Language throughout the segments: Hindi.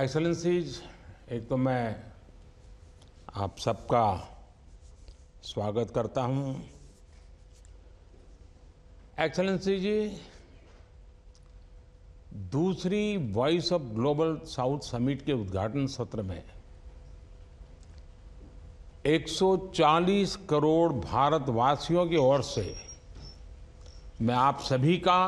एक्सलेंसीज एक तो मैं आप सबका स्वागत करता हूं एक्सलेंसी जी दूसरी voice of global south summit के उद्घाटन सत्र में 140 करोड़ भारतवासियों की ओर से मैं आप सभी का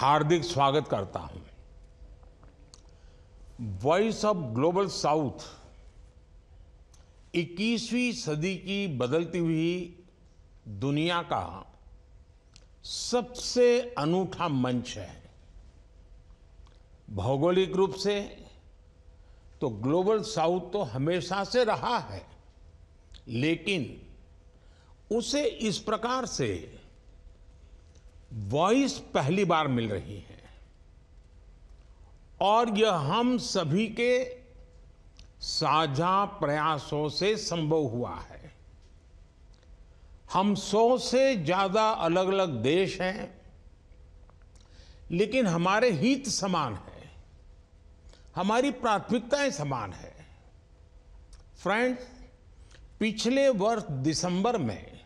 हार्दिक स्वागत करता हूं वॉइस ऑफ ग्लोबल साउथ 21वीं सदी की बदलती हुई दुनिया का सबसे अनूठा मंच है भौगोलिक रूप से तो ग्लोबल साउथ तो हमेशा से रहा है लेकिन उसे इस प्रकार से वॉइस पहली बार मिल रही है और यह हम सभी के साझा प्रयासों से संभव हुआ है हम सौ से ज़्यादा अलग अलग देश हैं लेकिन हमारे हित समान है हमारी प्राथमिकताएं समान है फ्रेंड्स पिछले वर्ष दिसंबर में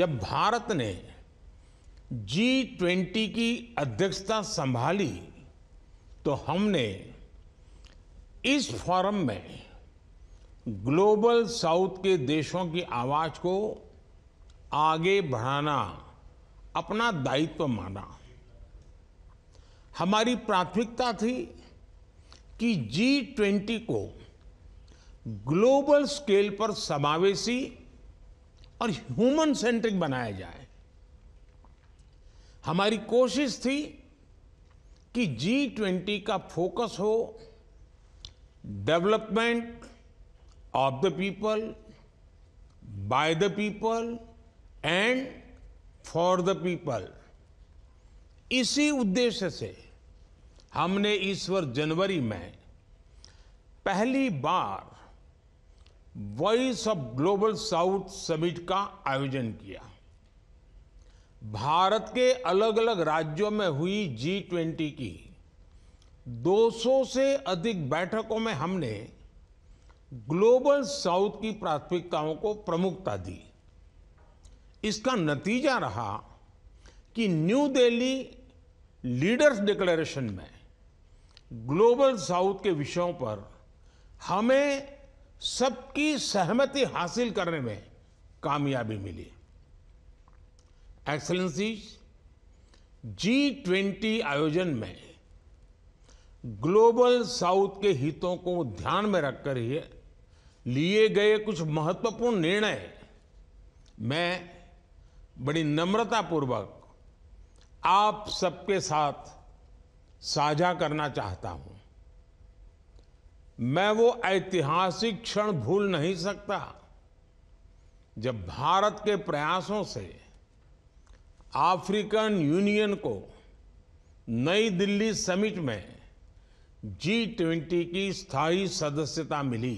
जब भारत ने जी ट्वेंटी की अध्यक्षता संभाली तो हमने इस फोरम में ग्लोबल साउथ के देशों की आवाज़ को आगे बढ़ाना अपना दायित्व माना हमारी प्राथमिकता थी कि जी ट्वेंटी को ग्लोबल स्केल पर समावेशी और ह्यूमन सेंट्रिक बनाया जाए हमारी कोशिश थी कि जी ट्वेंटी का फोकस हो development of the people by the people and for the people इसी उद्देश्य से हमने इस वर्ष जनवरी में पहली बार voice of global south summit का आयोजन किया भारत के अलग अलग राज्यों में हुई जी ट्वेंटी की 200 से अधिक बैठकों में हमने ग्लोबल साउथ की प्राथमिकताओं को प्रमुखता दी इसका नतीजा रहा कि न्यू दिल्ली लीडर्स डिक्लेरेशन में ग्लोबल साउथ के विषयों पर हमें सबकी सहमति हासिल करने में कामयाबी मिली एक्सलेंसीज जी ट्वेंटी आयोजन में ग्लोबल साउथ के हितों को ध्यान में रखकर ही लिए गए कुछ महत्वपूर्ण निर्णय मैं बड़ी नम्रतापूर्वक आप सबके साथ साझा करना चाहता हूं मैं वो ऐतिहासिक क्षण भूल नहीं सकता जब भारत के प्रयासों से अफ्रीकन यूनियन को नई दिल्ली समिट में जी ट्वेंटी की स्थायी सदस्यता मिली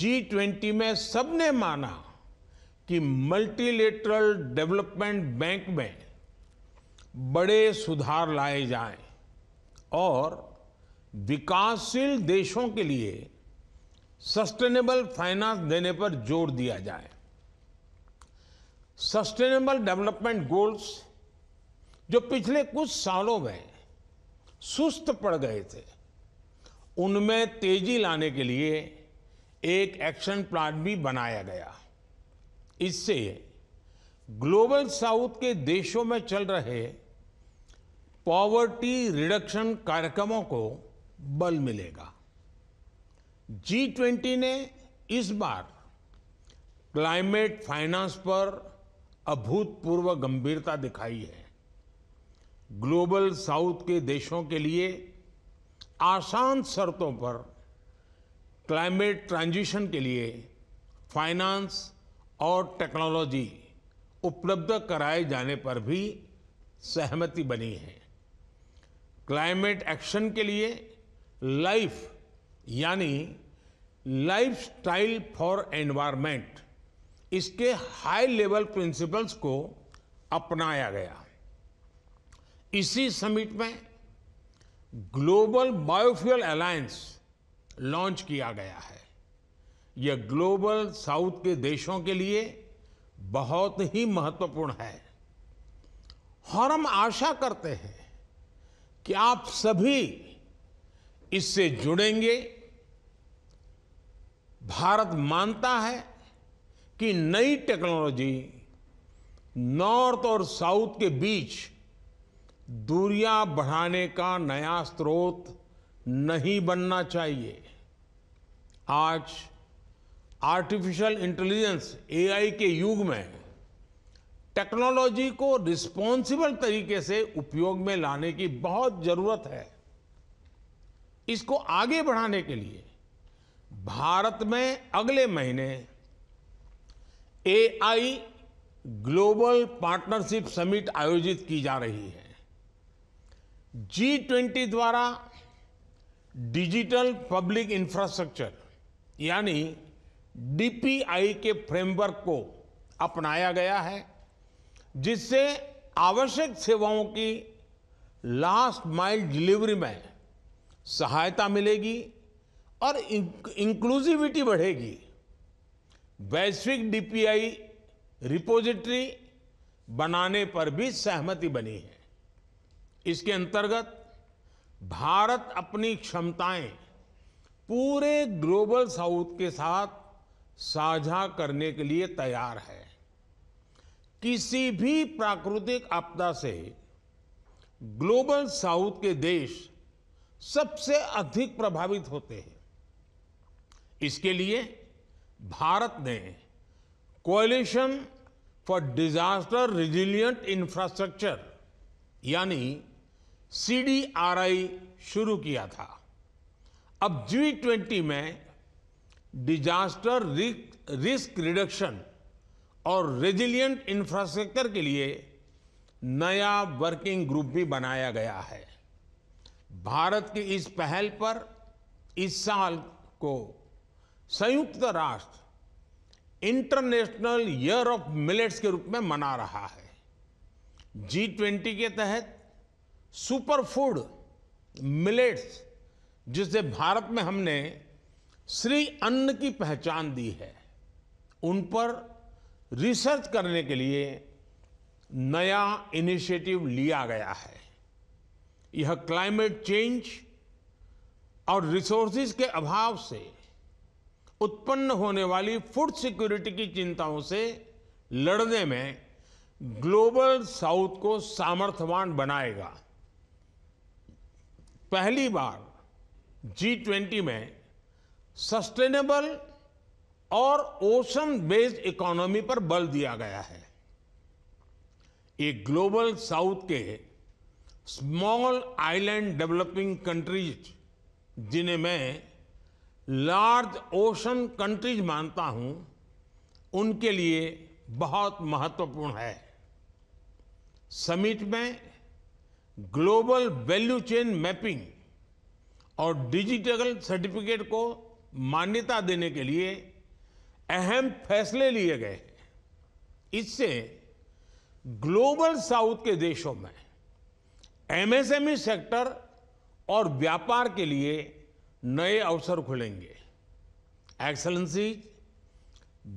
जी ट्वेंटी में सबने माना कि मल्टीलेटरल डेवलपमेंट बैंक में बड़े सुधार लाए जाएं और विकासशील देशों के लिए सस्टेनेबल फाइनेंस देने पर जोर दिया जाए सस्टेनेबल डेवलपमेंट गोल्स जो पिछले कुछ सालों में सुस्त पड़ गए थे उनमें तेजी लाने के लिए एक एक्शन प्लान भी बनाया गया इससे ग्लोबल साउथ के देशों में चल रहे पॉवर्टी रिडक्शन कार्यक्रमों को बल मिलेगा जी ट्वेंटी ने इस बार क्लाइमेट फाइनेंस पर अभूतपूर्व गंभीरता दिखाई है ग्लोबल साउथ के देशों के लिए आसान शर्तों पर क्लाइमेट ट्रांजिशन के लिए फाइनेंस और टेक्नोलॉजी उपलब्ध कराए जाने पर भी सहमति बनी है क्लाइमेट एक्शन के लिए लाइफ यानी लाइफ स्टाइल फॉर एनवायरमेंट इसके हाई लेवल प्रिंसिपल्स को अपनाया गया इसी समिट में ग्लोबल बायोफ्यूल अलायंस लॉन्च किया गया है यह ग्लोबल साउथ के देशों के लिए बहुत ही महत्वपूर्ण है और हम आशा करते हैं कि आप सभी इससे जुड़ेंगे भारत मानता है कि नई टेक्नोलॉजी नॉर्थ और साउथ के बीच दूरियां बढ़ाने का नया स्रोत नहीं बनना चाहिए आज आर्टिफिशियल इंटेलिजेंस एआई के युग में टेक्नोलॉजी को रिस्पॉन्सिबल तरीके से उपयोग में लाने की बहुत ज़रूरत है इसको आगे बढ़ाने के लिए भारत में अगले महीने एआई ग्लोबल पार्टनरशिप समिट आयोजित की जा रही है जी ट्वेंटी द्वारा डिजिटल पब्लिक इंफ्रास्ट्रक्चर यानी डीपीआई के फ्रेमवर्क को अपनाया गया है जिससे आवश्यक सेवाओं की लास्ट माइल डिलीवरी में सहायता मिलेगी और इंक्लूसिविटी बढ़ेगी वैश्विक डीपीआई रिपोजिटरी बनाने पर भी सहमति बनी है इसके अंतर्गत भारत अपनी क्षमताएं पूरे ग्लोबल साउथ के साथ साझा करने के लिए तैयार है किसी भी प्राकृतिक आपदा से ग्लोबल साउथ के देश सबसे अधिक प्रभावित होते हैं इसके लिए भारत ने coalition for disaster resilient infrastructure यानी सीडीआरआई शुरू किया था अब जी ट्वेंटी में डिजास्टर रिस्क रिडक्शन और रेजिलियंट इंफ्रास्ट्रक्चर के लिए नया वर्किंग ग्रुप भी बनाया गया है भारत की इस पहल पर इस साल को संयुक्त राष्ट्र इंटरनेशनल ईयर ऑफ मिलेट्स के रूप में मना रहा है जी ट्वेंटी के तहत सुपर फूड मिलेट्स जिसे भारत में हमने श्री अन्न की पहचान दी है उन पर रिसर्च करने के लिए नया इनिशिएटिव लिया गया है यह क्लाइमेट चेंज और रिसोर्सेज के अभाव से उत्पन्न होने वाली फूड सिक्योरिटी की चिंताओं से लड़ने में ग्लोबल साउथ को सामर्थ्यवान बनाएगा पहली बार जी ट्वेंटी में सस्टेनेबल और ओशन बेस्ड इकोनॉमी पर बल दिया गया है ये ग्लोबल साउथ के स्मॉल आइलैंड डेवलपिंग कंट्रीज जिन्हें मैं लार्ज ओशन कंट्रीज मानता हूं उनके लिए बहुत महत्वपूर्ण है समिट में ग्लोबल वैल्यू चेन मैपिंग और डिजिटल सर्टिफिकेट को मान्यता देने के लिए अहम फैसले लिए गए इससे ग्लोबल साउथ के देशों में एमएसएमई सेक्टर e और व्यापार के लिए नए अवसर खुलेंगे एक्सलेंसी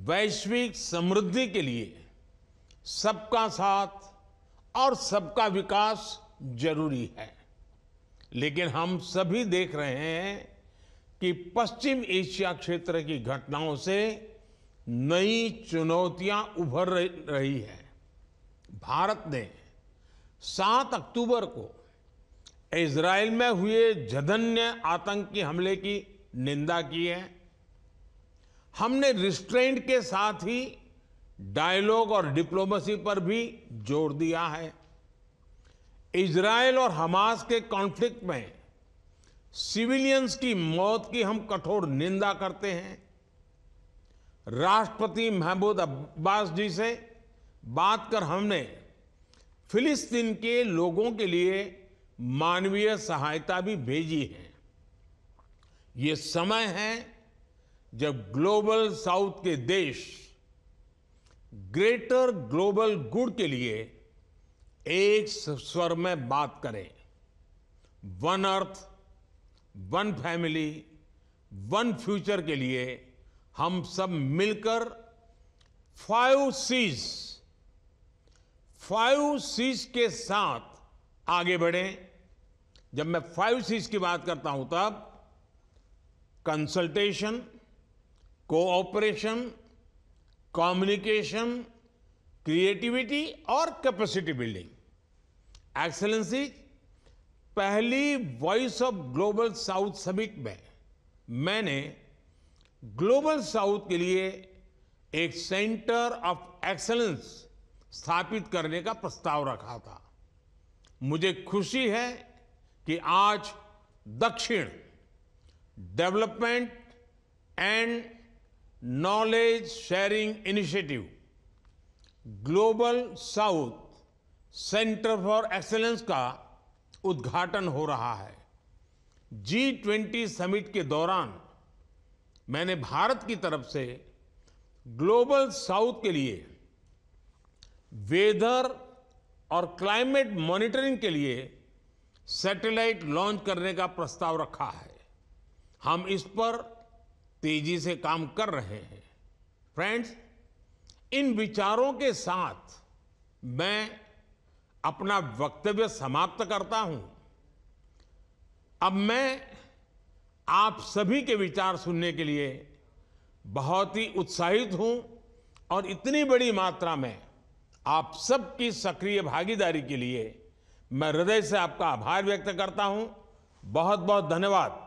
वैश्विक समृद्धि के लिए सबका साथ और सबका विकास जरूरी है लेकिन हम सभी देख रहे हैं कि पश्चिम एशिया क्षेत्र की घटनाओं से नई चुनौतियां उभर रही है भारत ने 7 अक्टूबर को इसराइल में हुए जघन्य आतंकी हमले की निंदा की है हमने रिस्ट्रेंट के साथ ही डायलॉग और डिप्लोमेसी पर भी जोर दिया है इसराइल और हमास के कॉन्फ्लिक्ट में सिविलियंस की मौत की हम कठोर निंदा करते हैं राष्ट्रपति महमूद अब्बास जी से बात कर हमने फिलिस्तीन के लोगों के लिए मानवीय सहायता भी भेजी है ये समय है जब ग्लोबल साउथ के देश ग्रेटर ग्लोबल गुड के लिए एक स्वर में बात करें one earth one family one future के लिए हम सब मिलकर फाइव सीज फाइव सीज के साथ आगे बढ़ें जब मैं फाइव सीज की बात करता हूं तब कंसल्टेशन कोऑपरेशन कम्युनिकेशन क्रिएटिविटी और कैपेसिटी बिल्डिंग एक्सलेंसी पहली voice of global south summit में मैंने ग्लोबल साउथ के लिए एक सेंटर ऑफ एक्सलेंस स्थापित करने का प्रस्ताव रखा था मुझे खुशी है कि आज दक्षिण development and knowledge sharing initiative global south centre for excellence का उद्घाटन हो रहा है जी ट्वेंटी समिट के दौरान मैंने भारत की तरफ से ग्लोबल साउथ के लिए वेदर और क्लाइमेट मॉनिटरिंग के लिए सैटेलाइट लॉन्च करने का प्रस्ताव रखा है हम इस पर तेजी से काम कर रहे हैं फ्रेंड्स इन विचारों के साथ मैं अपना वक्तव्य समाप्त करता हूं अब मैं आप सभी के विचार सुनने के लिए बहुत ही उत्साहित हूं और इतनी बड़ी मात्रा में आप सबकी सक्रिय भागीदारी के लिए मैं हृदय से आपका आभार व्यक्त करता हूं बहुत बहुत धन्यवाद